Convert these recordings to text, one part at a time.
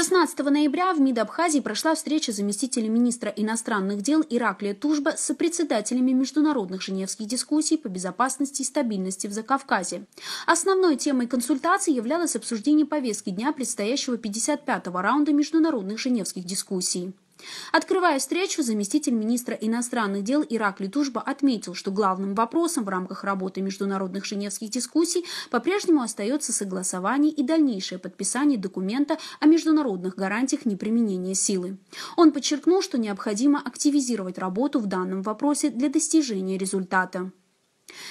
16 ноября в МИД Абхазии прошла встреча заместителя министра иностранных дел Ираклия Тужба с председателями международных женевских дискуссий по безопасности и стабильности в Закавказе. Основной темой консультации являлось обсуждение повестки дня предстоящего 55-го раунда международных женевских дискуссий. Открывая встречу, заместитель министра иностранных дел Ирак Литужба отметил, что главным вопросом в рамках работы международных женевских дискуссий по-прежнему остается согласование и дальнейшее подписание документа о международных гарантиях неприменения силы. Он подчеркнул, что необходимо активизировать работу в данном вопросе для достижения результата.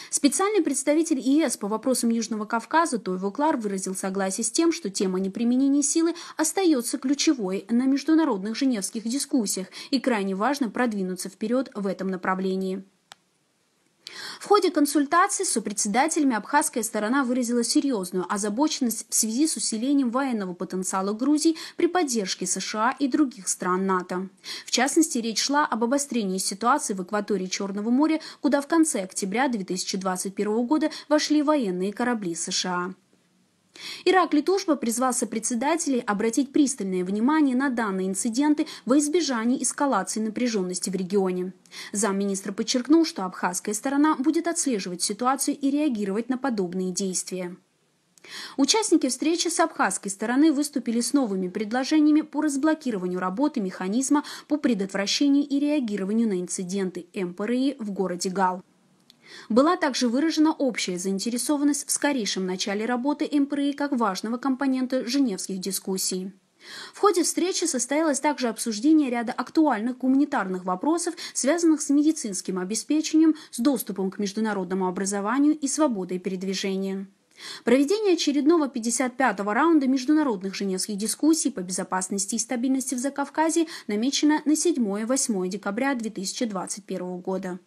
Специальный представитель ЕС по вопросам Южного Кавказа Тойво Клар выразил согласие с тем, что тема неприменения силы остается ключевой на международных женевских дискуссиях и крайне важно продвинуться вперед в этом направлении ходе консультаций с сопредседателями абхазская сторона выразила серьезную озабоченность в связи с усилением военного потенциала Грузии при поддержке США и других стран НАТО. В частности, речь шла об обострении ситуации в акватории Черного моря, куда в конце октября 2021 года вошли военные корабли США. Ираклий Тушба призвался председателей обратить пристальное внимание на данные инциденты во избежании эскалации напряженности в регионе. Замминистра подчеркнул, что абхазская сторона будет отслеживать ситуацию и реагировать на подобные действия. Участники встречи с абхазской стороны выступили с новыми предложениями по разблокированию работы механизма по предотвращению и реагированию на инциденты МПРИ в городе Гал. Была также выражена общая заинтересованность в скорейшем начале работы МПРИ как важного компонента женевских дискуссий. В ходе встречи состоялось также обсуждение ряда актуальных гуманитарных вопросов, связанных с медицинским обеспечением, с доступом к международному образованию и свободой передвижения. Проведение очередного 55-го раунда международных женевских дискуссий по безопасности и стабильности в Закавказье намечено на 7-8 декабря 2021 года.